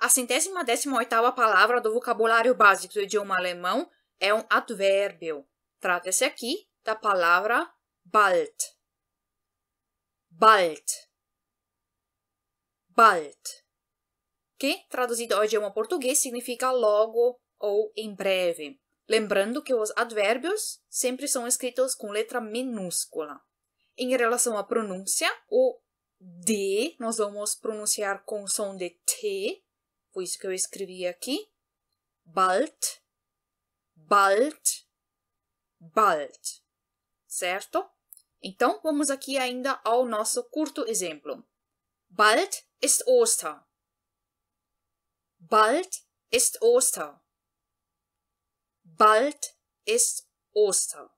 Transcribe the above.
A centésima décima oitava palavra do vocabulário básico do idioma alemão é um advérbio. Trata-se aqui da palavra bald. Bald. Bald. Que, traduzido ao idioma português, significa logo ou em breve. Lembrando que os advérbios sempre são escritos com letra minúscula. Em relação à pronúncia, o D nós vamos pronunciar com som de T por isso que eu escrevi aqui bald, bald, bald, certo? Então, vamos aqui ainda ao nosso curto exemplo. Bald ist Oster. Bald ist Oster. Bald ist Oster.